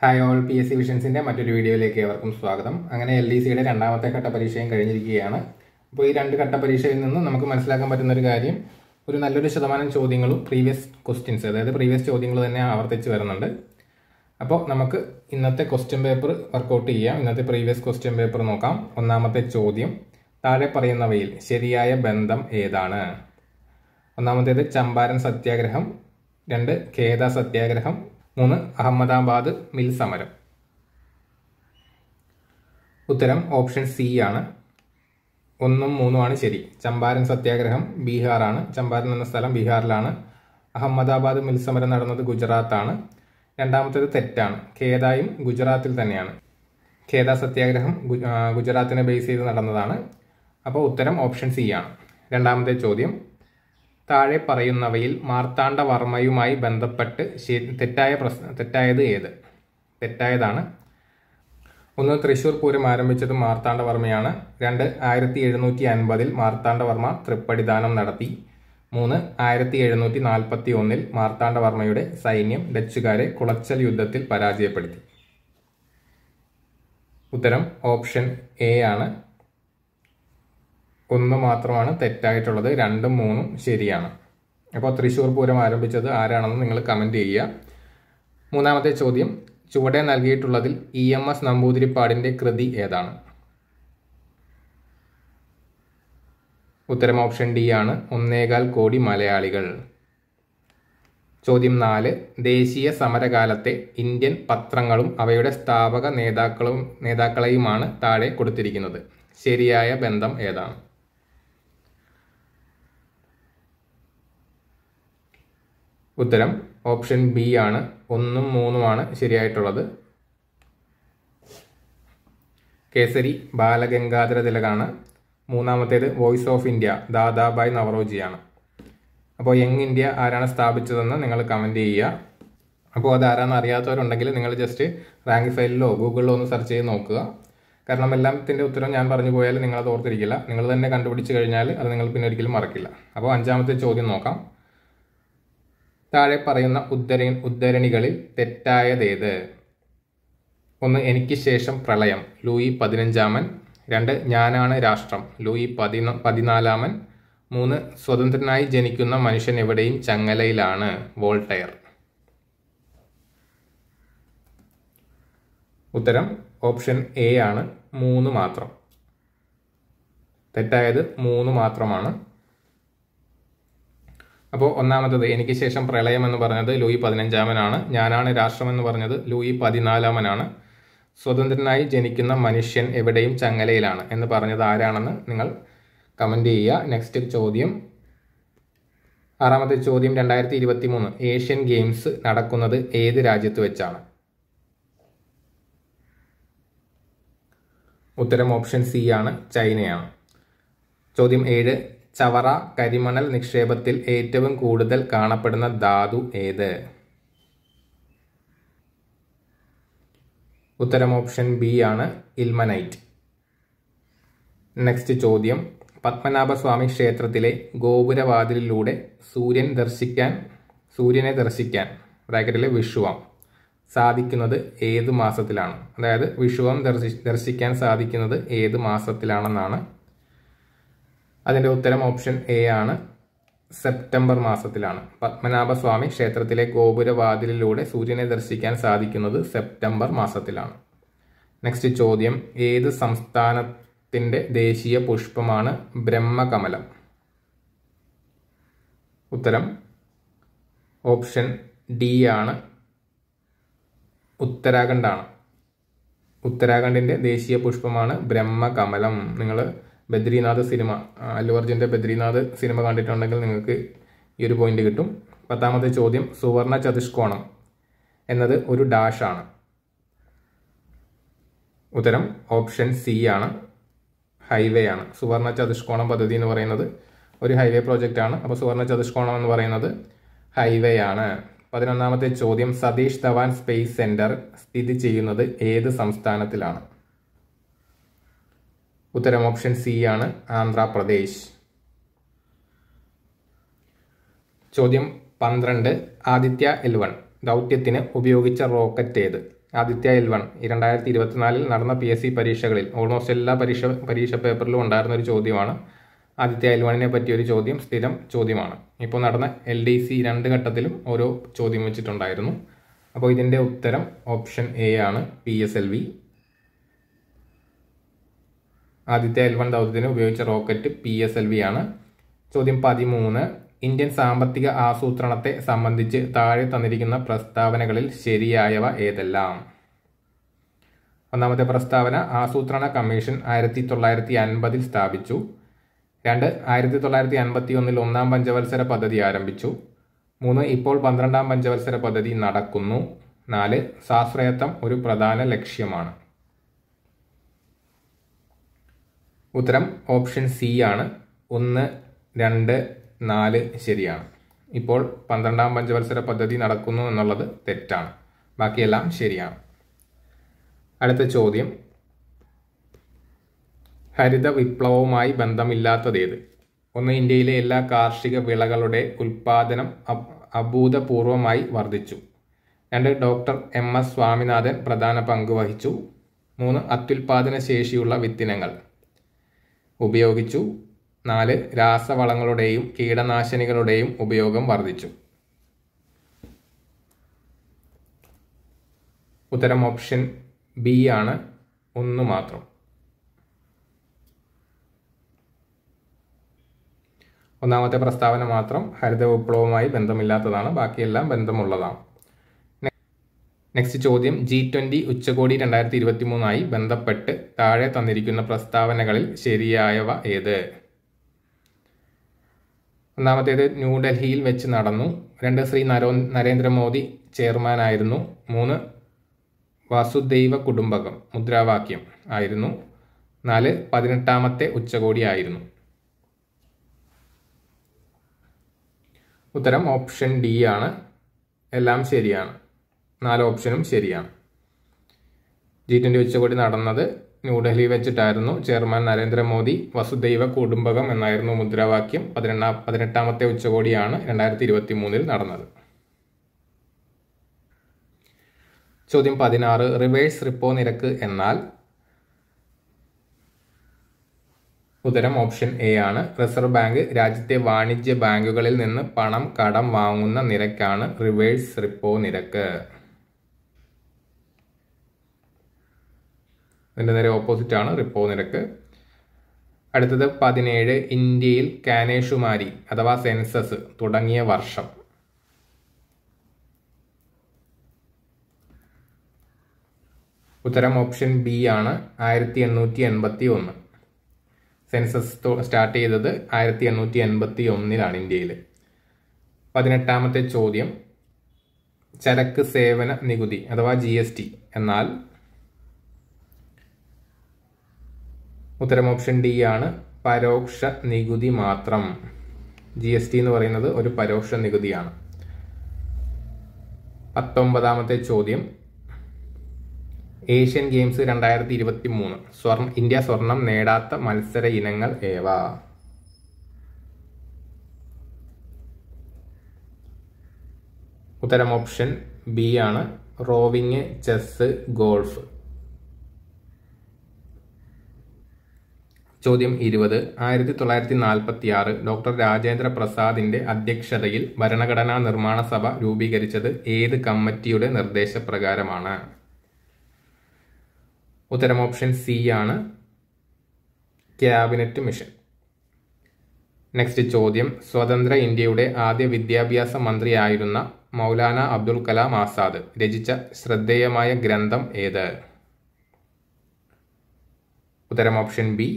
hi all P S C വിഷൻസിൻ്റെ മറ്റൊരു വീഡിയോയിലേക്ക് ഏവർക്കും സ്വാഗതം അങ്ങനെ എൽ ഡി സിയുടെ രണ്ടാമത്തെ ഘട്ട പരീക്ഷയും കഴിഞ്ഞിരിക്കുകയാണ് അപ്പോൾ ഈ രണ്ട് ഘട്ട പരീക്ഷയിൽ നിന്നും നമുക്ക് മനസ്സിലാക്കാൻ പറ്റുന്ന ഒരു കാര്യം ഒരു നല്ലൊരു ശതമാനം ചോദ്യങ്ങളും പ്രീവിയസ് ക്വസ്റ്റ്യൻസ് അതായത് പ്രീവിയസ് ചോദ്യങ്ങൾ തന്നെ ആവർത്തിച്ച് വരുന്നുണ്ട് അപ്പോൾ നമുക്ക് ഇന്നത്തെ ക്വസ്റ്റ്യൻ പേപ്പർ വർക്കൗട്ട് ചെയ്യാം ഇന്നത്തെ പ്രീവിയസ് ക്വസ്റ്റ്യൻ പേപ്പർ നോക്കാം ഒന്നാമത്തെ ചോദ്യം താഴെ പറയുന്നവയിൽ ശരിയായ ബന്ധം ഏതാണ് ഒന്നാമത്തേത് ചമ്പാരൻ സത്യാഗ്രഹം രണ്ട് ഖേദ സത്യാഗ്രഹം മൂന്ന് അഹമ്മദാബാദ് മിൽ സമരം ഉത്തരം ഓപ്ഷൻ സി ആണ് ഒന്നും മൂന്നും ആണ് ശരി ചമ്പാരൻ സത്യാഗ്രഹം ബീഹാറാണ് ചമ്പാരൻ എന്ന സ്ഥലം ബീഹാറിലാണ് അഹമ്മദാബാദ് മിൽ സമരം നടന്നത് ഗുജറാത്താണ് രണ്ടാമത്തേത് തെറ്റാണ് ഖേദായും ഗുജറാത്തിൽ തന്നെയാണ് ഖേദ സത്യാഗ്രഹം ഗുജറാത്തിനെ ബേസ് ചെയ്ത് നടന്നതാണ് അപ്പോൾ ഉത്തരം ഓപ്ഷൻ സി ആണ് രണ്ടാമത്തെ ചോദ്യം താഴെ പറയുന്നവയിൽ മാർത്താണ്ഡവർമ്മയുമായി ബന്ധപ്പെട്ട് തെറ്റായ പ്രശ്ന തെറ്റായത് ഏത് തെറ്റായതാണ് ഒന്ന് തൃശൂർ പൂരം ആരംഭിച്ചത് മാർത്താണ്ഡവർമ്മയാണ് രണ്ട് ആയിരത്തി എഴുന്നൂറ്റി അൻപതിൽ മാർത്താണ്ഡവർമ്മ തൃപ്പടിദാനം നടത്തി മൂന്ന് ആയിരത്തി എഴുന്നൂറ്റി നാൽപ്പത്തി ഒന്നിൽ മാർത്താണ്ഡവർമ്മയുടെ സൈന്യം ഡച്ചുകാരെ കുളച്ചൽ യുദ്ധത്തിൽ പരാജയപ്പെടുത്തി ഉത്തരം ഓപ്ഷൻ എ ആണ് ഒന്ന് മാത്രമാണ് തെറ്റായിട്ടുള്ളത് രണ്ടും മൂന്നും ശരിയാണ് അപ്പോൾ തൃശ്ശൂർ പൂരം ആരംഭിച്ചത് ആരാണെന്ന് നിങ്ങൾ കമൻറ്റ് ചെയ്യുക മൂന്നാമത്തെ ചോദ്യം ചുവടെ നൽകിയിട്ടുള്ളതിൽ ഇ എം എസ് നമ്പൂതിരിപ്പാടിൻ്റെ കൃതി ഏതാണ് ഉത്തരം ഓപ്ഷൻ ഡി ആണ് ഒന്നേകാൽ കോടി മലയാളികൾ ചോദ്യം നാല് ദേശീയ സമരകാലത്തെ ഇന്ത്യൻ പത്രങ്ങളും അവയുടെ സ്ഥാപക നേതാക്കളും നേതാക്കളെയുമാണ് താഴെ കൊടുത്തിരിക്കുന്നത് ശരിയായ ബന്ധം ഏതാണ് ഉത്തരം ഓപ്ഷൻ ബി ആണ് ഒന്നും മൂന്നുമാണ് ശരിയായിട്ടുള്ളത് കേസരി ബാലഗംഗാധര തിലകാണ് മൂന്നാമത്തേത് വോയിസ് ഓഫ് ഇന്ത്യ ദാദാബായ് നവറോജിയാണ് അപ്പോൾ യങ് ഇന്ത്യ ആരാണ് സ്ഥാപിച്ചതെന്ന് നിങ്ങൾ കമൻറ്റ് ചെയ്യുക അപ്പോൾ അത് ആരാണെന്ന് അറിയാത്തവരുണ്ടെങ്കിൽ നിങ്ങൾ ജസ്റ്റ് റാങ്ക് ഫയലിലോ ഗൂഗിളിലോ ഒന്ന് സെർച്ച് ചെയ്ത് നോക്കുക കാരണം എല്ലാത്തിൻ്റെ ഉത്തരം ഞാൻ പറഞ്ഞു പോയാൽ നിങ്ങളത് ഓർത്തിരിക്കില്ല നിങ്ങൾ തന്നെ കണ്ടുപിടിച്ച് കഴിഞ്ഞാൽ അത് നിങ്ങൾ പിന്നെ ഒരിക്കലും മറക്കില്ല അപ്പോൾ അഞ്ചാമത്തെ ചോദ്യം നോക്കാം താഴെ പറയുന്ന ഉദ്ധര ഉദ്ധരണികളിൽ തെറ്റായതേത് ഒന്ന് എനിക്ക് ശേഷം പ്രളയം ലൂയി പതിനഞ്ചാമൻ രണ്ട് ഞാനാണ് രാഷ്ട്രം ലൂയി പതിന പതിനാലാമൻ മൂന്ന് സ്വതന്ത്രനായി ജനിക്കുന്ന മനുഷ്യൻ എവിടെയും ചങ്ങലയിലാണ് വോൾട്ടയർ ഉത്തരം ഓപ്ഷൻ എ ആണ് മൂന്ന് മാത്രം തെറ്റായത് മൂന്ന് മാത്രമാണ് അപ്പോൾ ഒന്നാമത്തത് എനിക്ക് ശേഷം പ്രളയം എന്ന് പറഞ്ഞത് ലൂയി പതിനഞ്ചാമനാണ് ഞാനാണ് രാഷ്ട്രമെന്ന് പറഞ്ഞത് ലൂയി പതിനാലാമനാണ് സ്വതന്ത്രനായി ജനിക്കുന്ന മനുഷ്യൻ എവിടെയും ചങ്ങലയിലാണ് എന്ന് പറഞ്ഞത് ആരാണെന്ന് നിങ്ങൾ കമൻ്റ് ചെയ്യുക നെക്സ്റ്റ് ചോദ്യം ആറാമത്തെ ചോദ്യം രണ്ടായിരത്തി ഇരുപത്തി മൂന്ന് ഏഷ്യൻ ഗെയിംസ് നടക്കുന്നത് ഏത് രാജ്യത്ത് വെച്ചാണ് ഉത്തരം ഓപ്ഷൻ സി ആണ് ചൈനയാണ് ചോദ്യം ഏഴ് ചവറ കരിമണൽ നിക്ഷേപത്തിൽ ഏറ്റവും കൂടുതൽ കാണപ്പെടുന്ന ധാതു ഏത് ഉത്തരം ഓപ്ഷൻ ബി ആണ് ഇൽമനൈറ്റ് നെക്സ്റ്റ് ചോദ്യം പത്മനാഭസ്വാമി ക്ഷേത്രത്തിലെ ഗോപുരവാതിലിലൂടെ സൂര്യൻ ദർശിക്കാൻ സൂര്യനെ ദർശിക്കാൻ ബ്രാക്കറ്റിലെ വിഷുവം സാധിക്കുന്നത് ഏത് മാസത്തിലാണ് അതായത് വിഷുവം ദർശി ദർശിക്കാൻ സാധിക്കുന്നത് ഏത് മാസത്തിലാണെന്നാണ് അതിൻ്റെ ഉത്തരം ഓപ്ഷൻ എ ആണ് സെപ്റ്റംബർ മാസത്തിലാണ് പത്മനാഭസ്വാമി ക്ഷേത്രത്തിലെ ഗോപുരവാതിലിലൂടെ സൂര്യനെ ദർശിക്കാൻ സാധിക്കുന്നത് സെപ്റ്റംബർ മാസത്തിലാണ് നെക്സ്റ്റ് ചോദ്യം ഏത് സംസ്ഥാനത്തിൻ്റെ ദേശീയ പുഷ്പമാണ് ബ്രഹ്മകമലം ഉത്തരം ഓപ്ഷൻ ഡി ആണ് ഉത്തരാഖണ്ഡാണ് ഉത്തരാഖണ്ഡിൻ്റെ ദേശീയ പുഷ്പമാണ് ബ്രഹ്മകമലം നിങ്ങൾ ബദ്രിനാഥ് സിനിമ അല്ലു അർജുൻ്റെ ബദ്രിനാഥ് സിനിമ കണ്ടിട്ടുണ്ടെങ്കിൽ നിങ്ങൾക്ക് ഈ ഒരു പോയിന്റ് കിട്ടും പത്താമത്തെ ചോദ്യം സുവർണ ചതുഷ്കോണം എന്നത് ഒരു ഡാഷാണ് ഉത്തരം ഓപ്ഷൻ സി ആണ് ഹൈവേ ആണ് സുവർണ ചതുഷ്കോണം പദ്ധതി എന്ന് പറയുന്നത് ഒരു ഹൈവേ പ്രോജക്റ്റ് ആണ് അപ്പോൾ സുവർണ ചതുഷ്കോണം എന്ന് പറയുന്നത് ഹൈവേ ആണ് പതിനൊന്നാമത്തെ ചോദ്യം സതീഷ് ധവാൻ സ്പേസ് സെന്റർ സ്ഥിതി ചെയ്യുന്നത് ഏത് സംസ്ഥാനത്തിലാണ് ഉത്തരം ഓപ്ഷൻ സി ആണ് ആന്ധ്രാപ്രദേശ് ചോദ്യം പന്ത്രണ്ട് ആദിത്യ എൽ വൺ ദൗത്യത്തിന് ഉപയോഗിച്ച റോക്കറ്റ് ഏത് ആദിത്യ എൽ വൺ രണ്ടായിരത്തി ഇരുപത്തിനാലിൽ നടന്ന പി എസ് സി പരീക്ഷകളിൽ ഓൾമോസ്റ്റ് എല്ലാ പരീക്ഷ പരീക്ഷ പേപ്പറിലും ഉണ്ടായിരുന്ന ഒരു ചോദ്യമാണ് ആദിത്യ എൽ വണ്ണിനെ ഒരു ചോദ്യം സ്ഥിരം ചോദ്യമാണ് ഇപ്പോൾ നടന്ന എൽ ഡി സി രണ്ട് ഘട്ടത്തിലും ഓരോ ചോദ്യം വെച്ചിട്ടുണ്ടായിരുന്നു അപ്പോൾ ഇതിൻ്റെ ഉത്തരം ഓപ്ഷൻ എ ആണ് പി എസ് എൽ വി ആദ്യത്തെ എൽ വൺ ദൗത്യത്തിന് ഉപയോഗിച്ച rocket P S L V ആണ് ചോദ്യം പതിമൂന്ന് ഇന്ത്യൻ സാമ്പത്തിക ആസൂത്രണത്തെ സംബന്ധിച്ച് താഴെ തന്നിരിക്കുന്ന പ്രസ്താവനകളിൽ ശരിയായവ ഏതെല്ലാം ഒന്നാമത്തെ പ്രസ്താവന ആസൂത്രണ കമ്മീഷൻ ആയിരത്തി തൊള്ളായിരത്തി അൻപതിൽ സ്ഥാപിച്ചു രണ്ട് ആയിരത്തി തൊള്ളായിരത്തി അൻപത്തി ഒന്നിൽ ഒന്നാം പഞ്ചവത്സര പദ്ധതി ആരംഭിച്ചു മൂന്ന് ഇപ്പോൾ പന്ത്രണ്ടാം പഞ്ചവത്സര പദ്ധതി നടക്കുന്നു നാല് സ്വാശ്രയത്വം ഒരു പ്രധാന ലക്ഷ്യമാണ് ഉത്തരം ഓപ്ഷൻ സി ആണ് ഒന്ന് രണ്ട് നാല് ശരിയാണ് ഇപ്പോൾ പന്ത്രണ്ടാം പഞ്ചവത്സര പദ്ധതി നടക്കുന്നു എന്നുള്ളത് തെറ്റാണ് ബാക്കിയെല്ലാം ശരിയാണ് അടുത്ത ചോദ്യം ഹരിത വിപ്ലവവുമായി ബന്ധമില്ലാത്തതേത് ഒന്ന് ഇന്ത്യയിലെ എല്ലാ കാർഷിക വിളകളുടെ ഉൽപാദനം അഭൂതപൂർവമായി വർദ്ധിച്ചു രണ്ട് ഡോക്ടർ എം എസ് സ്വാമിനാഥൻ പ്രധാന പങ്ക് വഹിച്ചു മൂന്ന് അത്യുൽപാദന ശേഷിയുള്ള വിത്തിനങ്ങൾ ഉപയോഗിച്ചു നാല് രാസവളങ്ങളുടെയും കീടനാശിനികളുടെയും ഉപയോഗം വർദ്ധിച്ചു ഉത്തരം ഓപ്ഷൻ ബി ആണ് ഒന്ന് മാത്രം ഒന്നാമത്തെ പ്രസ്താവന മാത്രം ഹരിത വിപ്ലവവുമായി ബന്ധമില്ലാത്തതാണ് ബാക്കിയെല്ലാം ബന്ധമുള്ളതാണ് നെക്സ്റ്റ് ചോദ്യം ജി ട്വൻ്റി ഉച്ചകോടി രണ്ടായിരത്തി ഇരുപത്തി മൂന്നായി ബന്ധപ്പെട്ട് താഴെ തന്നിരിക്കുന്ന പ്രസ്താവനകളിൽ ശരിയായവ ഏത് ഒന്നാമത്തേത് ന്യൂഡൽഹിയിൽ വെച്ച് നടന്നു രണ്ട് ശ്രീ നരോ നരേന്ദ്രമോദി ചെയർമാനായിരുന്നു മൂന്ന് വാസുദൈവ കുടുംബകം മുദ്രാവാക്യം ആയിരുന്നു നാല് പതിനെട്ടാമത്തെ ഉച്ചകോടി ആയിരുന്നു ഉത്തരം ഓപ്ഷൻ ഡി ആണ് എല്ലാം ശരിയാണ് നാല് ഓപ്ഷനും ശരിയാണ് ജി ട്വൻ്റി ഉച്ചകോടി നടന്നത് ന്യൂഡൽഹി വെച്ചിട്ടായിരുന്നു ചെയർമാൻ നരേന്ദ്രമോദി വസുദൈവ കുടുംബകം എന്നായിരുന്നു മുദ്രാവാക്യം പതിനെണ്ണാ പതിനെട്ടാമത്തെ ഉച്ചകോടിയാണ് രണ്ടായിരത്തി ഇരുപത്തി മൂന്നിൽ നടന്നത് ചോദ്യം പതിനാറ് റിവേഴ്സ് റിപ്പോ നിരക്ക് എന്നാൽ ഉത്തരം ഓപ്ഷൻ എ ആണ് റിസർവ് ബാങ്ക് രാജ്യത്തെ വാണിജ്യ ബാങ്കുകളിൽ നിന്ന് പണം കടം വാങ്ങുന്ന നിരക്കാണ് റിവേഴ്സ് റിപ്പോ നിരക്ക് അതിൻ്റെ നേരെ ഓപ്പോസിറ്റാണ് റിപ്പോ നിരക്ക് അടുത്തത് പതിനേഴ് ഇന്ത്യയിൽ കാനേഷുമാരി അഥവാ സെൻസസ് തുടങ്ങിയ വർഷം ഉത്തരം ഓപ്ഷൻ ബി ആണ് ആയിരത്തി എണ്ണൂറ്റി എൺപത്തി ഒന്ന് സെൻസസ് സ്റ്റാർട്ട് ചെയ്തത് ആയിരത്തി എണ്ണൂറ്റി എൺപത്തി ഒന്നിലാണ് ഇന്ത്യയിൽ പതിനെട്ടാമത്തെ ചോദ്യം ചരക്ക് സേവന നികുതി അഥവാ ജി എന്നാൽ ഉത്തരം ഓപ്ഷൻ ഡി ആണ് പരോക്ഷ നികുതി മാത്രം ജി എസ് ടി എന്ന് പറയുന്നത് ഒരു പരോക്ഷ നികുതിയാണ് പത്തൊമ്പതാമത്തെ ചോദ്യം ഏഷ്യൻ ഗെയിംസ് രണ്ടായിരത്തി ഇരുപത്തി മൂന്ന് സ്വർണം ഇന്ത്യ സ്വർണം നേടാത്ത മത്സര ഇനങ്ങൾ ഏവ ഉത്തരം ഓപ്ഷൻ ബി ആണ് റോവിങ് ചെസ് ഗോൾഫ് ചോദ്യം ഇരുപത് ആയിരത്തി തൊള്ളായിരത്തി നാൽപ്പത്തി ആറ് ഡോക്ടർ രാജേന്ദ്ര പ്രസാദിന്റെ അധ്യക്ഷതയിൽ ഭരണഘടനാ നിർമ്മാണ സഭ രൂപീകരിച്ചത് ഏത് കമ്മിറ്റിയുടെ നിർദ്ദേശപ്രകാരമാണ് ഉത്തരം ഓപ്ഷൻ സി ആണ് ക്യാബിനറ്റ് മിഷൻ നെക്സ്റ്റ് ചോദ്യം സ്വതന്ത്ര ഇന്ത്യയുടെ ആദ്യ വിദ്യാഭ്യാസ മന്ത്രിയായിരുന്ന മൗലാന അബ്ദുൽ കലാം ആസാദ് രചിച്ച ശ്രദ്ധേയമായ ഗ്രന്ഥം ഏത് ഉത്തരം option B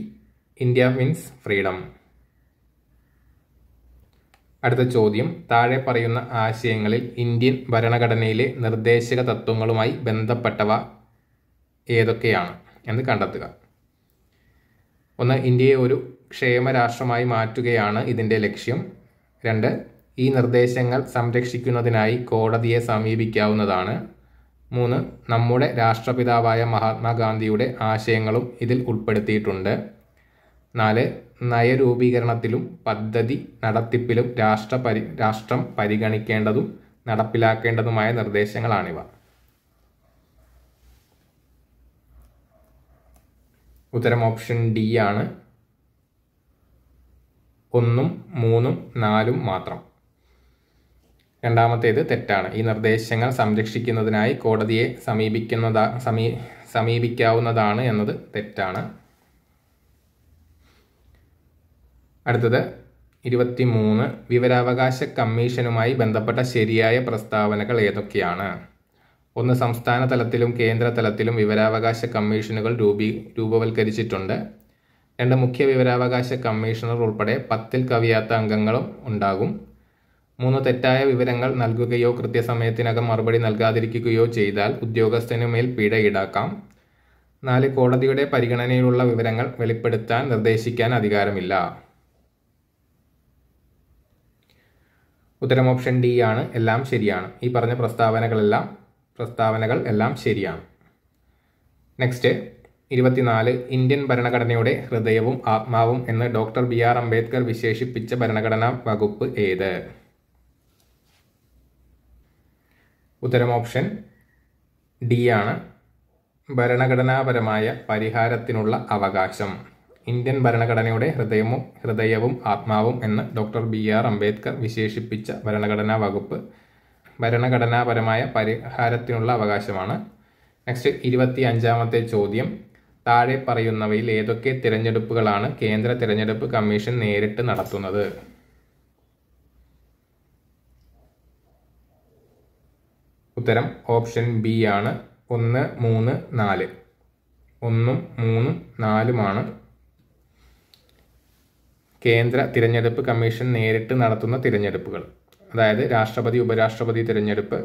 India means freedom അടുത്ത ചോദ്യം താഴെ പറയുന്ന ആശയങ്ങളിൽ ഇന്ത്യൻ ഭരണഘടനയിലെ നിർദ്ദേശക തത്വങ്ങളുമായി ബന്ധപ്പെട്ടവ ഏതൊക്കെയാണ് എന്ന് കണ്ടെത്തുക ഒന്ന് ഇന്ത്യയെ ഒരു ക്ഷേമരാഷ്ട്രമായി മാറ്റുകയാണ് ഇതിൻ്റെ ലക്ഷ്യം രണ്ട് ഈ നിർദ്ദേശങ്ങൾ സംരക്ഷിക്കുന്നതിനായി കോടതിയെ സമീപിക്കാവുന്നതാണ് മൂന്ന് നമ്മുടെ രാഷ്ട്രപിതാവായ മഹാത്മാഗാന്ധിയുടെ ആശയങ്ങളും ഇതിൽ ഉൾപ്പെടുത്തിയിട്ടുണ്ട് നാല് നയരൂപീകരണത്തിലും പദ്ധതി നടത്തിപ്പിലും രാഷ്ട്ര പരി രാഷ്ട്രം പരിഗണിക്കേണ്ടതും നടപ്പിലാക്കേണ്ടതുമായ നിർദ്ദേശങ്ങളാണിവ ഉത്തരം ഓപ്ഷൻ ഡി ആണ് ഒന്നും മൂന്നും നാലും മാത്രം രണ്ടാമത്തേത് തെറ്റാണ് ഈ നിർദ്ദേശങ്ങൾ സംരക്ഷിക്കുന്നതിനായി കോടതിയെ സമീപിക്കുന്നതാ സമീ സമീപിക്കാവുന്നതാണ് എന്നത് തെറ്റാണ് അടുത്തത് ഇരുപത്തി മൂന്ന് വിവരാവകാശ കമ്മീഷനുമായി ബന്ധപ്പെട്ട ശരിയായ പ്രസ്താവനകൾ ഏതൊക്കെയാണ് ഒന്ന് സംസ്ഥാന തലത്തിലും കേന്ദ്ര തലത്തിലും വിവരാവകാശ കമ്മീഷനുകൾ രൂപീ രൂപവൽക്കരിച്ചിട്ടുണ്ട് രണ്ട് മുഖ്യ വിവരാവകാശ കമ്മീഷണർ ഉൾപ്പെടെ പത്തിൽ കവിയാത്ത അംഗങ്ങളും ഉണ്ടാകും മൂന്ന് തെറ്റായ വിവരങ്ങൾ നൽകുകയോ കൃത്യസമയത്തിനകം മറുപടി നൽകാതിരിക്കുകയോ ചെയ്താൽ ഉദ്യോഗസ്ഥനു മേൽ പിഴ ഈടാക്കാം നാല് കോടതിയുടെ പരിഗണനയിലുള്ള വിവരങ്ങൾ വെളിപ്പെടുത്താൻ നിർദ്ദേശിക്കാൻ അധികാരമില്ല ഉത്തരം ഓപ്ഷൻ ഡി ആണ് എല്ലാം ശരിയാണ് ഈ പറഞ്ഞ പ്രസ്താവനകളെല്ലാം പ്രസ്താവനകൾ എല്ലാം ശരിയാണ് നെക്സ്റ്റ് ഇരുപത്തിനാല് ഇന്ത്യൻ ഭരണഘടനയുടെ ഹൃദയവും ആത്മാവും എന്ന് ഡോക്ടർ ബി ആർ അംബേദ്കർ വിശേഷിപ്പിച്ച ഭരണഘടനാ വകുപ്പ് ഏത് ഉത്തരം ഓപ്ഷൻ ഡി ആണ് ഭരണഘടനാപരമായ പരിഹാരത്തിനുള്ള അവകാശം ഇന്ത്യൻ ഭരണഘടനയുടെ ഹൃദയവും ഹൃദയവും ആത്മാവും എന്ന് ഡോക്ടർ ബി ആർ അംബേദ്കർ വിശേഷിപ്പിച്ച ഭരണഘടനാ വകുപ്പ് ഭരണഘടനാപരമായ പരിഹാരത്തിനുള്ള അവകാശമാണ് നെക്സ്റ്റ് ഇരുപത്തി അഞ്ചാമത്തെ ചോദ്യം താഴെ പറയുന്നവയിൽ ഏതൊക്കെ തിരഞ്ഞെടുപ്പുകളാണ് കേന്ദ്ര തിരഞ്ഞെടുപ്പ് കമ്മീഷൻ നേരിട്ട് നടത്തുന്നത് ഉത്തരം ഓപ്ഷൻ ബി ആണ് ഒന്ന് മൂന്ന് നാല് ഒന്നും മൂന്നും നാലുമാണ് കേന്ദ്ര തിരഞ്ഞെടുപ്പ് കമ്മീഷൻ നേരിട്ട് നടത്തുന്ന തിരഞ്ഞെടുപ്പുകൾ അതായത് രാഷ്ട്രപതി ഉപരാഷ്ട്രപതി തിരഞ്ഞെടുപ്പ്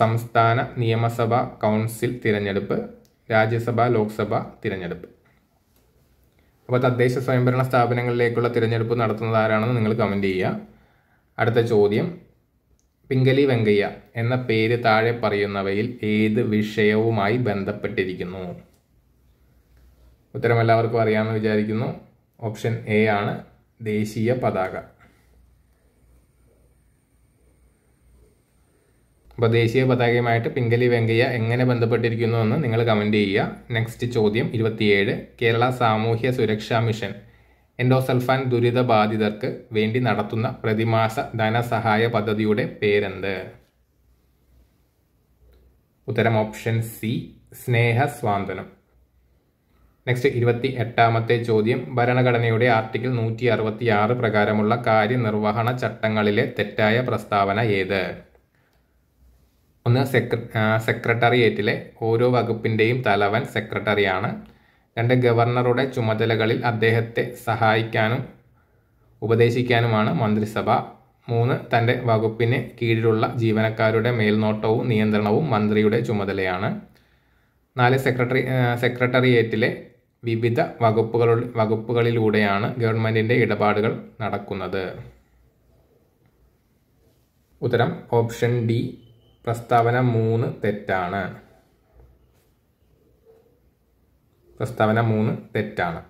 സംസ്ഥാന നിയമസഭ കൗൺസിൽ തിരഞ്ഞെടുപ്പ് രാജ്യസഭ ലോക്സഭ തിരഞ്ഞെടുപ്പ് അപ്പോൾ തദ്ദേശ സ്വയംഭരണ സ്ഥാപനങ്ങളിലേക്കുള്ള തിരഞ്ഞെടുപ്പ് നടത്തുന്നത് ആരാണെന്ന് നിങ്ങൾ കമൻ്റ് ചെയ്യുക അടുത്ത ചോദ്യം പിങ്കലി വെങ്കയ്യ എന്ന പേര് താഴെ പറയുന്നവയിൽ ഏത് വിഷയവുമായി ബന്ധപ്പെട്ടിരിക്കുന്നു ഉത്തരം എല്ലാവർക്കും അറിയാമെന്ന് വിചാരിക്കുന്നു ഓപ്ഷൻ എ ആണ് ദേശീയ പതാക അപ്പോൾ ദേശീയ പതാകയുമായിട്ട് പിങ്കലി വെങ്കയ്യ എങ്ങനെ എന്ന് നിങ്ങൾ കമന്റ് ചെയ്യുക നെക്സ്റ്റ് ചോദ്യം ഇരുപത്തിയേഴ് കേരള സാമൂഹ്യ സുരക്ഷാ മിഷൻ എൻഡോസൾഫാൻ ദുരിതബാധിതർക്ക് വേണ്ടി നടത്തുന്ന പ്രതിമാസ ധനസഹായ പദ്ധതിയുടെ പേരെന്ത് ഉത്തരം option C Sneha Santhwanam next ഇരുപത്തി എട്ടാമത്തെ ചോദ്യം ഭരണഘടനയുടെ ആർട്ടിക്കിൾ നൂറ്റി അറുപത്തി ആറ് പ്രകാരമുള്ള കാര്യനിർവഹണ ചട്ടങ്ങളിലെ തെറ്റായ പ്രസ്താവന ഏത് ഒന്ന് സെക്ര സെക്രട്ടറിയേറ്റിലെ ഓരോ വകുപ്പിൻ്റെയും തലവൻ സെക്രട്ടറിയാണ് രണ്ട് ഗവർണറുടെ ചുമതലകളിൽ അദ്ദേഹത്തെ സഹായിക്കാനും ഉപദേശിക്കാനുമാണ് മന്ത്രിസഭ മൂന്ന് തൻ്റെ വകുപ്പിന് കീഴിലുള്ള ജീവനക്കാരുടെ മേൽനോട്ടവും നിയന്ത്രണവും മന്ത്രിയുടെ ചുമതലയാണ് നാല് സെക്രട്ടറി സെക്രട്ടറിയേറ്റിലെ വിവിധ വകുപ്പുകളുടെ വകുപ്പുകളിലൂടെയാണ് ഗവൺമെൻറ്റിൻ്റെ ഇടപാടുകൾ നടക്കുന്നത് ഉത്തരം ഓപ്ഷൻ ഡി പ്രസ്താവന മൂന്ന് തെറ്റാണ് പ്രസ്താവന മൂന്ന് തെറ്റാണ്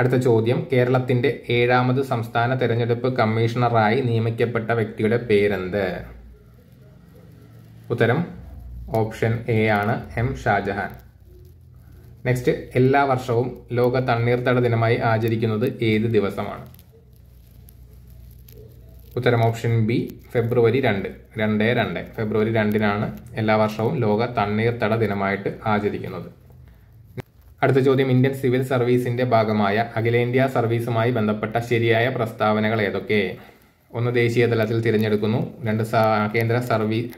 അടുത്ത ചോദ്യം കേരളത്തിൻ്റെ ഏഴാമത് സംസ്ഥാന തെരഞ്ഞെടുപ്പ് കമ്മീഷണറായി നിയമിക്കപ്പെട്ട വ്യക്തിയുടെ പേരെന്ത് ഉത്തരം ഓപ്ഷൻ എ ആണ് എം ഷാജഹാൻ നെക്സ്റ്റ് എല്ലാ വർഷവും ലോക തണ്ണീർത്തട ദിനമായി ആചരിക്കുന്നത് ഏത് ദിവസമാണ് ഉത്തരം ഓപ്ഷൻ ബി ഫെബ്രുവരി രണ്ട് രണ്ട് രണ്ട് ഫെബ്രുവരി രണ്ടിനാണ് എല്ലാ വർഷവും ലോക തണ്ണീർത്തട ദിനമായിട്ട് ആചരിക്കുന്നത് അടുത്ത ചോദ്യം ഇന്ത്യൻ സിവിൽ സർവീസിന്റെ ഭാഗമായ അഖിലേന്ത്യാ സർവീസുമായി ബന്ധപ്പെട്ട ശരിയായ പ്രസ്താവനകൾ ഏതൊക്കെ ഒന്ന് ദേശീയ തലത്തിൽ തിരഞ്ഞെടുക്കുന്നു രണ്ട് കേന്ദ്ര സർവീസ്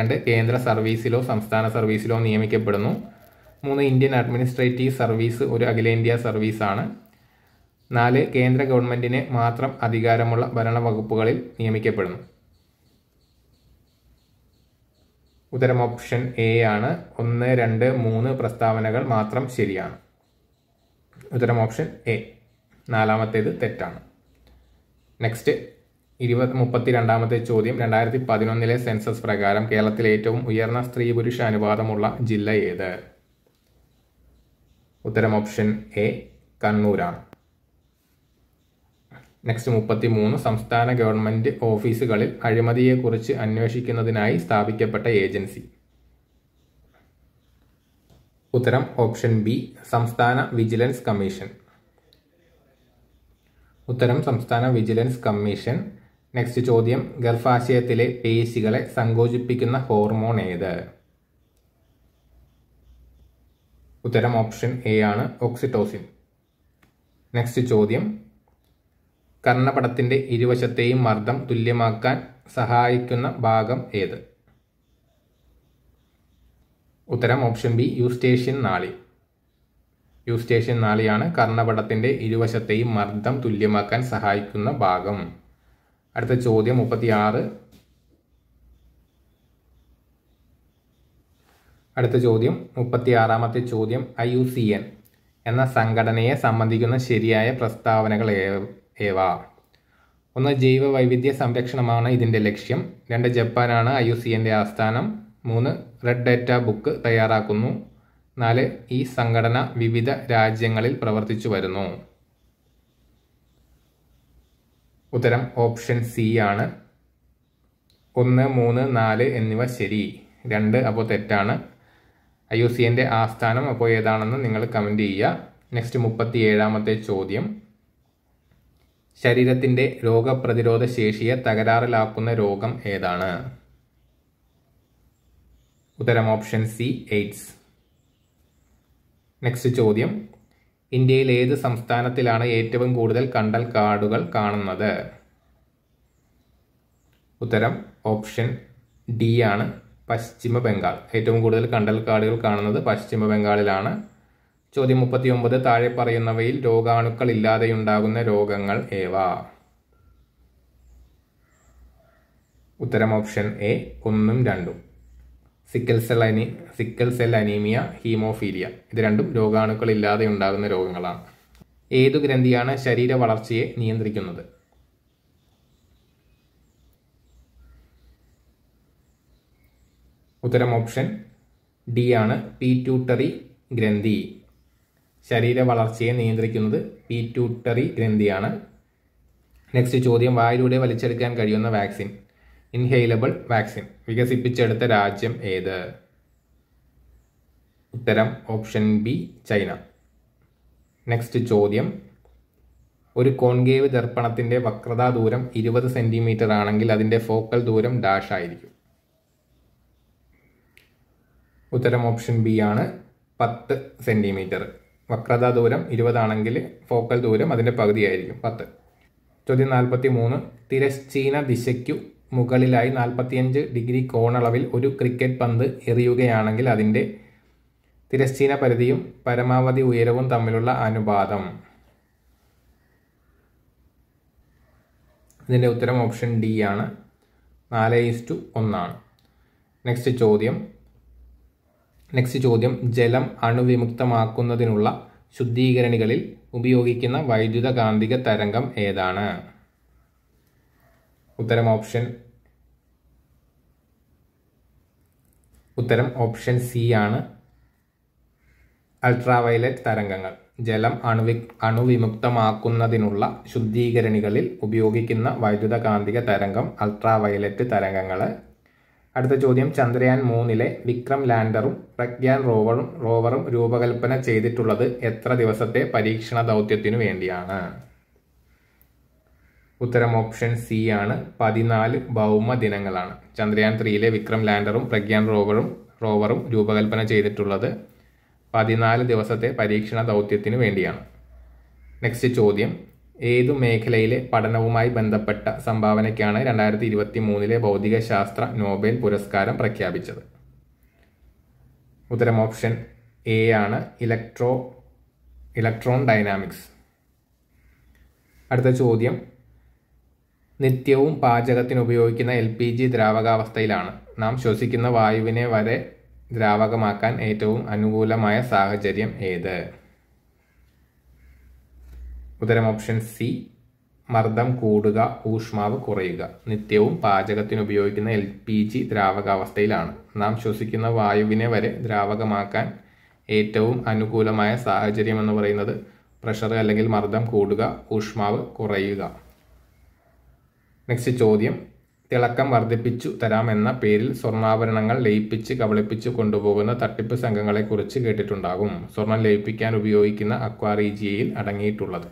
രണ്ട് കേന്ദ്ര സർവീസിലോ സംസ്ഥാന സർവീസിലോ നിയമിക്കപ്പെടുന്നു മൂന്ന് ഇന്ത്യൻ അഡ്മിനിസ്ട്രേറ്റീവ് സർവീസ് ഒരു അഖിലേന്ത്യാ സർവീസാണ് നാല് കേന്ദ്ര ഗവൺമെൻറ്റിനെ മാത്രം അധികാരമുള്ള ഭരണവകുപ്പുകളിൽ നിയമിക്കപ്പെടുന്നു ഉത്തരം ഓപ്ഷൻ എ ആണ് ഒന്ന് രണ്ട് മൂന്ന് പ്രസ്താവനകൾ മാത്രം ശരിയാണ് ഉത്തരം ഓപ്ഷൻ എ നാലാമത്തേത് തെറ്റാണ് നെക്സ്റ്റ് ഇരുപത് മുപ്പത്തി രണ്ടാമത്തെ ചോദ്യം രണ്ടായിരത്തി പതിനൊന്നിലെ സെൻസസ് പ്രകാരം കേരളത്തിലെ ഏറ്റവും ഉയർന്ന സ്ത്രീ പുരുഷ അനുപാതമുള്ള ജില്ല ഏത് ഉത്തരം ഓപ്ഷൻ എ കണ്ണൂരാണ് നെക്സ്റ്റ് മുപ്പത്തി മൂന്ന് സംസ്ഥാന ഗവൺമെൻറ് ഓഫീസുകളിൽ അഴിമതിയെക്കുറിച്ച് അന്വേഷിക്കുന്നതിനായി സ്ഥാപിക്കപ്പെട്ട ഏജൻസി ഉത്തരം ഓപ്ഷൻ ബി സംസ്ഥാന വിജിലൻസ് കമ്മീഷൻ ഉത്തരം സംസ്ഥാന വിജിലൻസ് കമ്മീഷൻ നെക്സ്റ്റ് ചോദ്യം ഗർഭാശയത്തിലെ പേശികളെ സങ്കോചിപ്പിക്കുന്ന ഹോർമോൺ ഏത് ഉത്തരം ഓപ്ഷൻ എ ആണ് ഓക്സിറ്റോസിൻ നെക്സ്റ്റ് ചോദ്യം കർണപടത്തിൻ്റെ ഇരുവശത്തെയും മർദ്ദം തുല്യമാക്കാൻ സഹായിക്കുന്ന ഭാഗം ഏത് ഉത്തരം ഓപ്ഷൻ ബി യൂസ്റ്റേഷ്യൻ നാളി യൂസ്റ്റേഷ്യൻ നാളിയാണ് കർണപടത്തിൻ്റെ ഇരുവശത്തെയും മർദ്ദം തുല്യമാക്കാൻ സഹായിക്കുന്ന ഭാഗം അടുത്ത ചോദ്യം മുപ്പത്തിയാറ് അടുത്ത ചോദ്യം മുപ്പത്തിയാറാമത്തെ ചോദ്യം ഐ യു സി എൻ എന്ന സംഘടനയെ സംബന്ധിക്കുന്ന ശരിയായ പ്രസ്താവനകൾ ഏവ ഒന്ന് ജൈവ വൈവിധ്യ സംരക്ഷണമാണ് ഇതിൻ്റെ ലക്ഷ്യം രണ്ട് ജപ്പാനാണ് ഐ യു സി എൻ്റെ ആസ്ഥാനം മൂന്ന് റെഡ് ഡേറ്റ ബുക്ക് തയ്യാറാക്കുന്നു നാല് ഈ സംഘടന വിവിധ രാജ്യങ്ങളിൽ പ്രവർത്തിച്ചു വരുന്നു ഉത്തരം ഓപ്ഷൻ സി ആണ് ഒന്ന് മൂന്ന് നാല് എന്നിവ ശരി രണ്ട് അപ്പോൾ തെറ്റാണ് ഐ യു സി ആസ്ഥാനം അപ്പോൾ ഏതാണെന്ന് നിങ്ങൾ കമൻറ്റ് ചെയ്യുക നെക്സ്റ്റ് മുപ്പത്തി ഏഴാമത്തെ ചോദ്യം ശരീരത്തിൻ്റെ രോഗപ്രതിരോധ ശേഷിയെ തകരാറിലാക്കുന്ന രോഗം ഏതാണ് ഉത്തരം ഓപ്ഷൻ സി എയ്ഡ്സ് നെക്സ്റ്റ് ചോദ്യം ഇന്ത്യയിൽ ഏത് സംസ്ഥാനത്തിലാണ് ഏറ്റവും കൂടുതൽ കണ്ടൽ കാടുകൾ കാണുന്നത് ഉത്തരം ഓപ്ഷൻ ഡി ആണ് പശ്ചിമ ബംഗാൾ ഏറ്റവും കൂടുതൽ കണ്ടൽക്കാടുകൾ കാണുന്നത് പശ്ചിമ ബംഗാളിലാണ് ചോദ്യം ഒമ്പത് താഴെ പറയുന്നവയിൽ രോഗാണുക്കൾ ഇല്ലാതെ ഉണ്ടാകുന്ന രോഗങ്ങൾ ഏവ ഉത്തരം ഓപ്ഷൻ എ ഒന്നും രണ്ടും സിക്കൽ സെൽ അനി സിക്കൽ സെൽ അനീമിയ ഹീമോഫീലിയ ഇത് രണ്ടും രോഗാണുക്കൾ ഇല്ലാതെ ഉണ്ടാകുന്ന രോഗങ്ങളാണ് ഏതു ഗ്രന്ഥിയാണ് ശരീര വളർച്ചയെ നിയന്ത്രിക്കുന്നത് ഉത്തരം ഓപ്ഷൻ ഡി ആണ് പീറ്റ്യൂട്ടറി ഗ്രന്ഥി ശരീര വളർച്ചയെ നിയന്ത്രിക്കുന്നത് പീറ്റ്യൂട്ടറി ഗ്രന്ഥിയാണ് നെക്സ്റ്റ് ചോദ്യം വായിലൂടെ വലിച്ചെടുക്കാൻ കഴിയുന്ന വാക്സിൻ ഇൻഹെയിലബിൾ വാക്സിൻ വികസിപ്പിച്ചെടുത്ത രാജ്യം ഏത് ഉത്തരം ഓപ്ഷൻ ബി ചൈന നെക്സ്റ്റ് ചോദ്യം ഒരു കോൺകേവ് ദർപ്പണത്തിൻ്റെ വക്രതാ ദൂരം ഇരുപത് സെൻറ്റിമീറ്റർ ആണെങ്കിൽ അതിൻ്റെ ഫോക്കൽ ദൂരം ഡാഷ് ആയിരിക്കും ഉത്തരം ഓപ്ഷൻ ബി ആണ് പത്ത് സെൻറ്റിമീറ്റർ വക്രതാ ദൂരം ഇരുപതാണെങ്കിൽ ഫോക്കൽ ദൂരം അതിൻ്റെ പകുതിയായിരിക്കും പത്ത് ചോദ്യം നാൽപ്പത്തി മൂന്ന് തിരശ്ചീന ദിശയ്ക്കു മുകളിലായി നാൽപ്പത്തിയഞ്ച് ഡിഗ്രി കോണളവിൽ ഒരു ക്രിക്കറ്റ് പന്ത് എറിയുകയാണെങ്കിൽ അതിൻ്റെ തിരശ്ചീന പരിധിയും പരമാവധി ഉയരവും തമ്മിലുള്ള അനുപാതം ഇതിൻ്റെ ഉത്തരം ഓപ്ഷൻ ഡി ആണ് നാല് ടു ഒന്നാണ് നെക്സ്റ്റ് ചോദ്യം നെക്സ്റ്റ് ചോദ്യം ജലം അണുവിമുക്തമാക്കുന്നതിനുള്ള ശുദ്ധീകരണികളിൽ ഉപയോഗിക്കുന്ന വൈദ്യുത കാന്തിക തരംഗം ഏതാണ് ഉത്തരം ഓപ്ഷൻ ഉത്തരം ഓപ്ഷൻ സി ആണ് അൾട്രാവയലറ്റ് തരംഗങ്ങൾ ജലം അണുവി അണുവിമുക്തമാക്കുന്നതിനുള്ള ശുദ്ധീകരണികളിൽ ഉപയോഗിക്കുന്ന വൈദ്യുത കാന്തിക തരംഗം അൾട്രാവയലറ്റ് തരംഗങ്ങൾ അടുത്ത ചോദ്യം ചന്ദ്രയാൻ മൂന്നിലെ വിക്രം ലാൻഡറും പ്രഗ്യാൻ റോവറും റോവറും രൂപകൽപ്പന ചെയ്തിട്ടുള്ളത് എത്ര ദിവസത്തെ പരീക്ഷണ ദൗത്യത്തിനു വേണ്ടിയാണ് ഉത്തരം ഓപ്ഷൻ സി ആണ് പതിനാല് ഭൗമ ദിനങ്ങളാണ് ചന്ദ്രയാൻ ത്രീയിലെ വിക്രം ലാൻഡറും പ്രഗ്യാൻ റോവറും റോവറും രൂപകൽപ്പന ചെയ്തിട്ടുള്ളത് പതിനാല് ദിവസത്തെ പരീക്ഷണ ദൗത്യത്തിനു വേണ്ടിയാണ് നെക്സ്റ്റ് ചോദ്യം ഏതു മേഖലയിലെ പഠനവുമായി ബന്ധപ്പെട്ട സംഭാവനയ്ക്കാണ് രണ്ടായിരത്തി ഇരുപത്തി മൂന്നിലെ ഭൗതികശാസ്ത്ര നോബൽ പുരസ്കാരം പ്രഖ്യാപിച്ചത് ഉത്തരം ഓപ്ഷൻ എ ആണ് ഇലക്ട്രോ ഇലക്ട്രോൺ ഡൈനാമിക്സ് അടുത്ത ചോദ്യം നിത്യവും പാചകത്തിന് ഉപയോഗിക്കുന്ന എൽ പി ജി ദ്രാവകാവസ്ഥയിലാണ് നാം ശ്വസിക്കുന്ന വായുവിനെ വരെ ദ്രാവകമാക്കാൻ ഏറ്റവും അനുകൂലമായ സാഹചര്യം ഏത് ഉത്തരം ഓപ്ഷൻ സി മർദ്ദം കൂടുക ഊഷ്മാവ് കുറയുക നിത്യവും പാചകത്തിന് ഉപയോഗിക്കുന്ന എൽ പി ജി ദ്രാവകാവസ്ഥയിലാണ് നാം ശ്വസിക്കുന്ന വായുവിനെ വരെ ദ്രാവകമാക്കാൻ ഏറ്റവും അനുകൂലമായ സാഹചര്യം എന്ന് പറയുന്നത് പ്രഷർ അല്ലെങ്കിൽ മർദ്ദം കൂടുക ഊഷ്മാവ് കുറയുക നെക്സ്റ്റ് ചോദ്യം തിളക്കം വർദ്ധിപ്പിച്ചു തരാമെന്ന പേരിൽ സ്വർണ്ണാഭരണങ്ങൾ ലയിപ്പിച്ച് കബളിപ്പിച്ച് കൊണ്ടുപോകുന്ന തട്ടിപ്പ് സംഘങ്ങളെക്കുറിച്ച് കേട്ടിട്ടുണ്ടാകും സ്വർണം ലയിപ്പിക്കാൻ ഉപയോഗിക്കുന്ന അക്വാറീജിയയിൽ അടങ്ങിയിട്ടുള്ളത്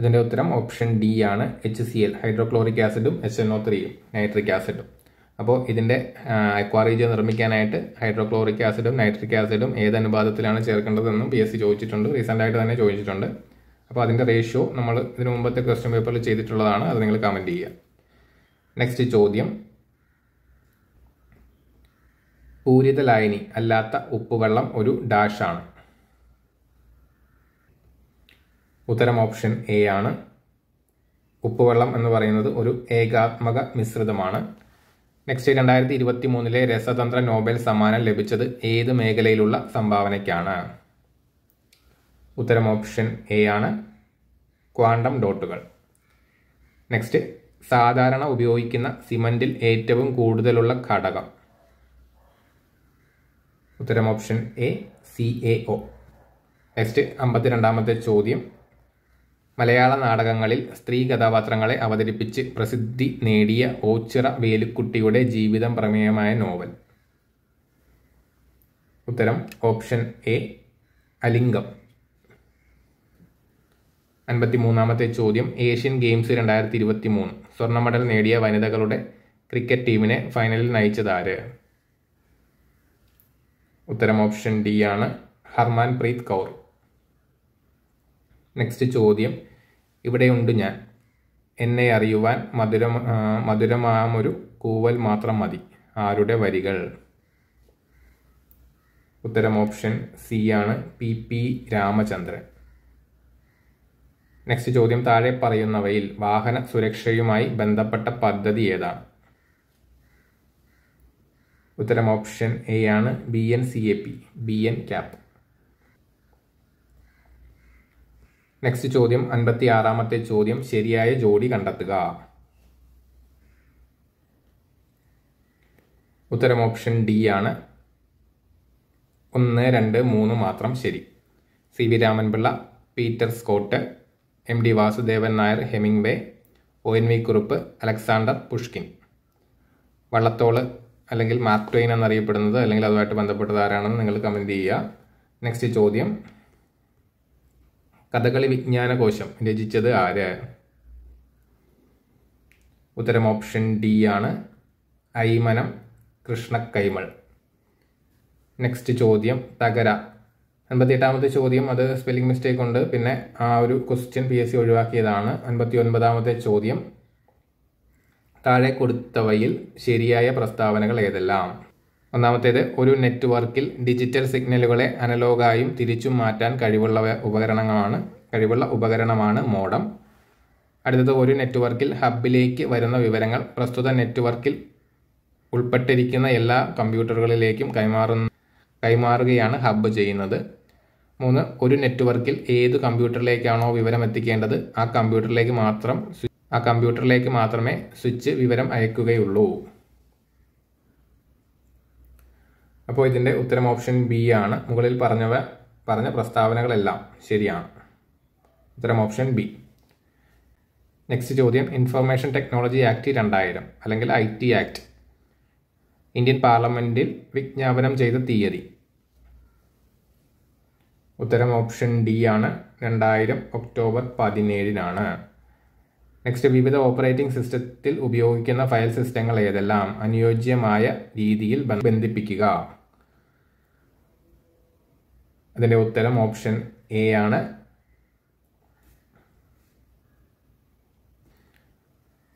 ഇതിൻ്റെ ഉത്തരം ഓപ്ഷൻ ഡി ആണ് എച്ച് സി എൽ ഹൈഡ്രോക്ലോറിക് ആസിഡും എച്ച് എൻ ഒ ത്രീയും നൈട്രിക് ആസിഡും അപ്പോൾ ഇതിൻ്റെ അക്വാറീജ് നിർമ്മിക്കാനായിട്ട് ഹൈഡ്രോക്ലോറിക് ആസിഡും നൈട്രിക് ആസിഡും ഏത് അനുപാതത്തിലാണ് ചേർക്കേണ്ടതെന്നും പി എസ് സി ചോദിച്ചിട്ടുണ്ട് റീസെൻ്റായിട്ട് തന്നെ ചോദിച്ചിട്ടുണ്ട് അപ്പോൾ അതിൻ്റെ റേഷ്യോ നമ്മൾ ഇതിനു മുമ്പത്തെ ക്വസ്റ്റ്യൻ പേപ്പറിൽ ചെയ്തിട്ടുള്ളതാണ് അത് നിങ്ങൾ കമൻറ്റ് ചെയ്യുക നെക്സ്റ്റ് ചോദ്യം പൂരിത ലായനി അല്ലാത്ത ഉപ്പുവെള്ളം ഒരു ഡാഷാണ് ഉത്തരം ഓപ്ഷൻ എ ആണ് ഉപ്പുവെള്ളം എന്ന് പറയുന്നത് ഒരു ഏകാത്മക മിശ്രിതമാണ് നെക്സ്റ്റ് രണ്ടായിരത്തി ഇരുപത്തി മൂന്നിലെ രസതന്ത്ര നോബൽ സമ്മാനം ലഭിച്ചത് ഏത് മേഖലയിലുള്ള സംഭാവനയ്ക്കാണ് ഉത്തരം ഓപ്ഷൻ എ ആണ് ക്വാണ്ടം ഡോട്ടുകൾ നെക്സ്റ്റ് സാധാരണ ഉപയോഗിക്കുന്ന സിമെന്റിൽ ഏറ്റവും കൂടുതലുള്ള ഘടകം ഉത്തരം option A C A O next അമ്പത്തിരണ്ടാമത്തെ ചോദ്യം മലയാള നാടകങ്ങളിൽ സ്ത്രീ കഥാപാത്രങ്ങളെ അവതരിപ്പിച്ച് പ്രസിദ്ധി നേടിയ ഓച്ചിറ വേലുക്കുട്ടിയുടെ ജീവിതം പ്രമേയമായ നോവൽ ഉത്തരം ഓപ്ഷൻ എ അലിംഗം അൻപത്തി മൂന്നാമത്തെ ചോദ്യം ഏഷ്യൻ ഗെയിംസ് രണ്ടായിരത്തി ഇരുപത്തി മൂന്ന് സ്വർണ്ണ മെഡൽ നേടിയ വനിതകളുടെ ക്രിക്കറ്റ് ടീമിനെ ഫൈനലിൽ നയിച്ചതാര് ഉത്തരം ഓപ്ഷൻ ഡി ആണ് ഹർമാൻ പ്രീത് കൗർ നെക്സ്റ്റ് ചോദ്യം ഇവിടെയുണ്ട് ഞാൻ എന്നെ അറിയുവാൻ മധുരം മധുരമാമൊരു കൂവൽ മാത്രം മതി ആരുടെ വരികൾ ഉത്തരം ഓപ്ഷൻ സി ആണ് പി പി രാമചന്ദ്രൻ നെക്സ്റ്റ് ചോദ്യം താഴെ പറയുന്നവയിൽ വാഹന സുരക്ഷയുമായി ബന്ധപ്പെട്ട പദ്ധതി ഏതാണ് ഉത്തരം ഓപ്ഷൻ എ ആണ് B N C A P B N cap next ചോദ്യം അൻപത്തി ആറാമത്തെ ചോദ്യം ശരിയായ ജോഡി കണ്ടെത്തുക ഉത്തരം ഓപ്ഷൻ ഡി ആണ് ഒന്ന് രണ്ട് മൂന്ന് മാത്രം ശരി C V Raman Pillai Peter Scott M D Vasudevan Nair Hemingway O N V Kurup Alexander Pushkin Vallathol അല്ലെങ്കിൽ മാർക്ക് ട്വെയിൻ എന്നറിയപ്പെടുന്നത് അല്ലെങ്കിൽ അതുമായിട്ട് ബന്ധപ്പെട്ടത് ആരാണെന്ന് നിങ്ങൾ കമൻറ്റ് ചെയ്യുക നെക്സ്റ്റ് ചോദ്യം കഥകളി വിജ്ഞാനകോശം രചിച്ചത് ആര് ഉത്തരം ഓപ്ഷൻ ഡി ആണ് ഐമനം കൃഷ്ണക്കൈമൾ നെക്സ്റ്റ് ചോദ്യം തകര എട്ടാമത്തെ ചോദ്യം അത് സ്പെല്ലിംഗ് മിസ്റ്റേക്ക് ഉണ്ട് പിന്നെ ആ ഒരു ക്വസ്റ്റ്യൻ പി എസ് സി ഒഴിവാക്കിയതാണ് അൻപത്തി ഒൻപതാമത്തെ ചോദ്യം താഴെ കൊടുത്തവയിൽ ശരിയായ പ്രസ്താവനകൾ ഏതെല്ലാം ഒന്നാമത്തേത് ഒരു നെറ്റ്വർക്കിൽ ഡിജിറ്റൽ സിഗ്നലുകളെ അനലോഗായും തിരിച്ചും മാറ്റാൻ കഴിവുള്ള ഉപകരണങ്ങളാണ് കഴിവുള്ള ഉപകരണമാണ് മോഡം അടുത്തത് ഒരു നെറ്റ്വർക്കിൽ ഹബിലേക്ക് വരുന്ന വിവരങ്ങൾ പ്രസ്തുത നെറ്റ്വർക്കിൽ ഉൾപ്പെട്ടിരിക്കുന്ന എല്ലാ കമ്പ്യൂട്ടറുകളിലേക്കും കൈമാറുന്ന കൈമാറുകയാണ് ഹബ്ബ് ചെയ്യുന്നത് മൂന്ന് ഒരു നെറ്റ്വർക്കിൽ ഏത് കമ്പ്യൂട്ടറിലേക്കാണോ വിവരം എത്തിക്കേണ്ടത് ആ കമ്പ്യൂട്ടറിലേക്ക് മാത്രം ആ കമ്പ്യൂട്ടറിലേക്ക് മാത്രമേ സ്വിച്ച് വിവരം അയക്കുകയുള്ളൂ അപ്പോൾ ഇതിൻ്റെ ഉത്തരം ഓപ്ഷൻ ബി ആണ് മുകളിൽ പറഞ്ഞവ പറഞ്ഞ പ്രസ്താവനകളെല്ലാം ശരിയാണ് ഉത്തരം ഓപ്ഷൻ ബി നെക്സ്റ്റ് ചോദ്യം ഇൻഫർമേഷൻ ടെക്നോളജി ആക്ട് രണ്ടായിരം അല്ലെങ്കിൽ ഐ ടി ആക്ട് ഇന്ത്യൻ പാർലമെൻറ്റിൽ വിജ്ഞാപനം ചെയ്ത തീയതി ഉത്തരം ഓപ്ഷൻ ഡി ആണ് രണ്ടായിരം ഒക്ടോബർ പതിനേഴിനാണ് നെക്സ്റ്റ് വിവിധ ഓപ്പറേറ്റിംഗ് സിസ്റ്റത്തിൽ ഉപയോഗിക്കുന്ന ഫയൽ സിസ്റ്റങ്ങൾ ഏതെല്ലാം അനുയോജ്യമായ രീതിയിൽ ബന്ധിപ്പിക്കുക അതിൻ്റെ ഉത്തരം ഓപ്ഷൻ എ ആണ്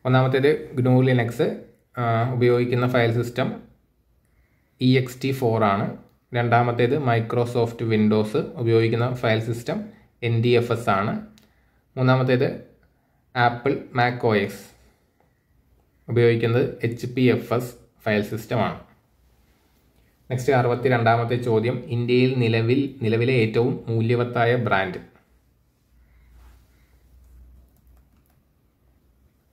ഒന്നാമത്തേത് ഗ്നൂ ലിനക്സ് ഉപയോഗിക്കുന്ന file system E X T four ആണ് രണ്ടാമത്തേത് മൈക്രോസോഫ്റ്റ് വിൻഡോസ് ഉപയോഗിക്കുന്ന file system N D F S ആണ് മൂന്നാമത്തേത് ആപ്പിൾ മാക്കോയെക്സ് ഉപയോഗിക്കുന്നത് H P F S file സിസ്റ്റമാണ് നെക്സ്റ്റ് അറുപത്തി രണ്ടാമത്തെ ചോദ്യം ഇന്ത്യയിൽ നിലവിൽ നിലവിലെ ഏറ്റവും മൂല്യവത്തായ ബ്രാൻഡ്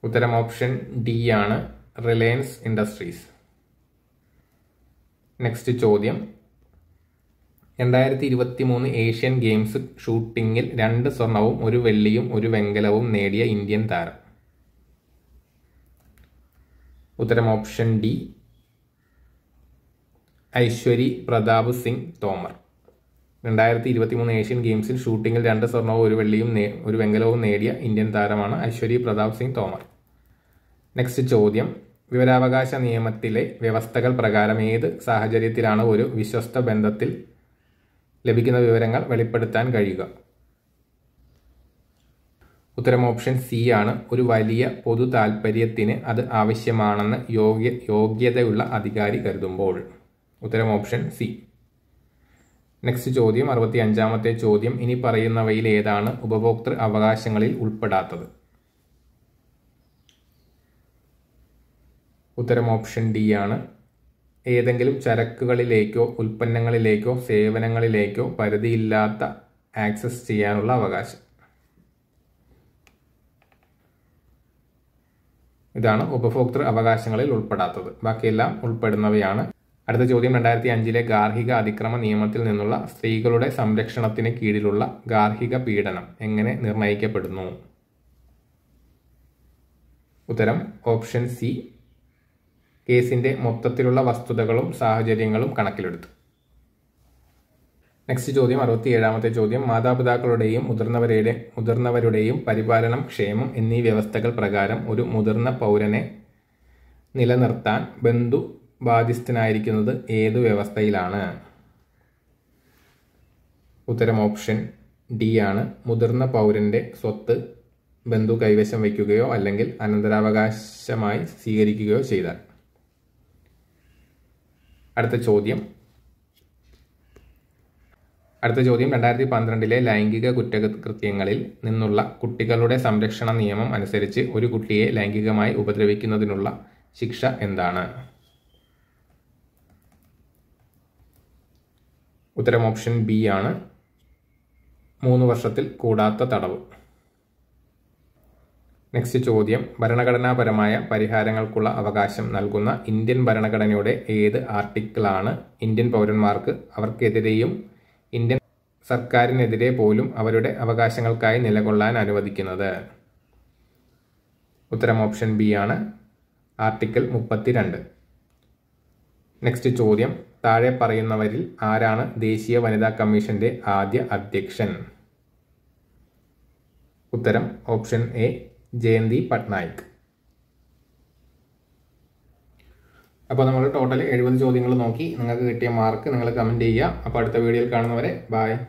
ഉത്തരം ഓപ്ഷൻ ഡി ആണ് റിലയൻസ് ഇൻഡസ്ട്രീസ് നെക്സ്റ്റ് ചോദ്യം രണ്ടായിരത്തി ഇരുപത്തി മൂന്ന് ഏഷ്യൻ ഗെയിംസ് ഷൂട്ടിങ്ങിൽ രണ്ട് സ്വർണവും ഒരു വെള്ളിയും ഒരു വെങ്കലവും നേടിയ ഇന്ത്യൻ താരം ഉത്തരം ഓപ്ഷൻ ഡി ഐശ്വരി പ്രതാപ് സിംഗ് തോമർ രണ്ടായിരത്തി ഇരുപത്തി മൂന്ന് ഏഷ്യൻ ഗെയിംസിൽ ഷൂട്ടിംഗിൽ രണ്ട് സ്വർണവും ഒരു വെള്ളിയും ഒരു വെങ്കലവും നേടിയ ഇന്ത്യൻ താരമാണ് ഐശ്വരി പ്രതാപ് സിംഗ് തോമർ നെക്സ്റ്റ് ചോദ്യം വിവരാവകാശ നിയമത്തിലെ വ്യവസ്ഥകൾ പ്രകാരം ഏത് സാഹചര്യത്തിലാണ് ഒരു വിശ്വസ്ത ബന്ധത്തിൽ ലഭിക്കുന്ന വിവരങ്ങൾ വെളിപ്പെടുത്താൻ കഴിയുക ഉത്തരം ഓപ്ഷൻ സി ആണ് ഒരു വലിയ പൊതു താൽപ്പര്യത്തിന് അത് ആവശ്യമാണെന്ന് യോഗ്യ യോഗ്യതയുള്ള അധികാരി കരുതുമ്പോൾ ഉത്തരം ഓപ്ഷൻ സി നെക്സ്റ്റ് ചോദ്യം അറുപത്തി അഞ്ചാമത്തെ ചോദ്യം ഇനി പറയുന്നവയിൽ ഏതാണ് ഉപഭോക്തൃ അവകാശങ്ങളിൽ ഉൾപ്പെടാത്തത് ഉത്തരം ഓപ്ഷൻ ഡി ആണ് ഏതെങ്കിലും ചരക്കുകളിലേക്കോ ഉൽപ്പന്നങ്ങളിലേക്കോ സേവനങ്ങളിലേക്കോ പരിധിയില്ലാത്ത ആക്സസ് ചെയ്യാനുള്ള അവകാശം ഇതാണ് ഉപഭോക്തൃ അവകാശങ്ങളിൽ ഉൾപ്പെടാത്തത് ബാക്കിയെല്ലാം ഉൾപ്പെടുന്നവയാണ് അടുത്ത ചോദ്യം രണ്ടായിരത്തി അഞ്ചിലെ ഗാർഹിക അതിക്രമ നിയമത്തിൽ നിന്നുള്ള സ്ത്രീകളുടെ സംരക്ഷണത്തിന് കീഴിലുള്ള ഗാർഹിക പീഡനം എങ്ങനെ നിർണയിക്കപ്പെടുന്നു ഉത്തരം ഓപ്ഷൻ സി കേസിന്റെ മൊത്തത്തിലുള്ള വസ്തുതകളും സാഹചര്യങ്ങളും കണക്കിലെടുത്തു നെക്സ്റ്റ് ചോദ്യം അറുപത്തിയേഴാമത്തെ ചോദ്യം മാതാപിതാക്കളുടെയും മുതിർന്നവരുടെ മുതിർന്നവരുടെയും പരിപാലനം ക്ഷേമം എന്നീ വ്യവസ്ഥകൾ പ്രകാരം ഒരു മുതിർന്ന പൗരനെ നിലനിർത്താൻ ബന്ധു ബാധ്യസ്ഥനായിരിക്കുന്നത് ഏതു വ്യവസ്ഥയിലാണ് ഉത്തരം ഓപ്ഷൻ ഡി ആണ് മുതിർന്ന പൗരന്റെ സ്വത്ത് ബന്ധു കൈവശം വയ്ക്കുകയോ അല്ലെങ്കിൽ അനന്തരാവകാശമായി സ്വീകരിക്കുകയോ ചെയ്താൽ അടുത്ത ചോദ്യം അടുത്ത ചോദ്യം രണ്ടായിരത്തി പന്ത്രണ്ടിലെ ലൈംഗിക കുറ്റകൃത്യങ്ങളിൽ നിന്നുള്ള കുട്ടികളുടെ സംരക്ഷണ നിയമം അനുസരിച്ച് ഒരു കുട്ടിയെ ലൈംഗികമായി ഉപദ്രവിക്കുന്നതിനുള്ള ശിക്ഷ എന്താണ് ഉത്തരം ഓപ്ഷൻ ബി ആണ് മൂന്ന് വർഷത്തിൽ കൂടാത്ത തടവ് നെക്സ്റ്റ് ചോദ്യം ഭരണഘടനാപരമായ പരിഹാരങ്ങൾക്കുള്ള അവകാശം നൽകുന്ന ഇന്ത്യൻ ഭരണഘടനയുടെ ഏത് ആർട്ടിക്കിളാണ് ഇന്ത്യൻ പൗരന്മാർക്ക് അവർക്കെതിരെയും ഇന്ത്യൻ സർക്കാരിനെതിരെ പോലും അവരുടെ അവകാശങ്ങൾക്കായി നിലകൊള്ളാൻ അനുവദിക്കുന്നത് ഉത്തരം ഓപ്ഷൻ ബി ആണ് ആർട്ടിക്കിൾ മുപ്പത്തിരണ്ട് നെക്സ്റ്റ് ചോദ്യം താഴെ പറയുന്നവരിൽ ആരാണ് ദേശീയ വനിതാ കമ്മീഷന്റെ ആദ്യ അധ്യക്ഷൻ ഉത്തരം ഓപ്ഷൻ എ ജയന്തി പട്നായിക് അപ്പോൾ നമ്മൾ ടോട്ടൽ എഴുപത് ചോദ്യങ്ങൾ നോക്കി നിങ്ങൾക്ക് കിട്ടിയ മാർക്ക് നിങ്ങൾ കമൻറ്റ് ചെയ്യുക അപ്പോൾ അടുത്ത വീഡിയോയിൽ കാണുന്നവരെ ബായ്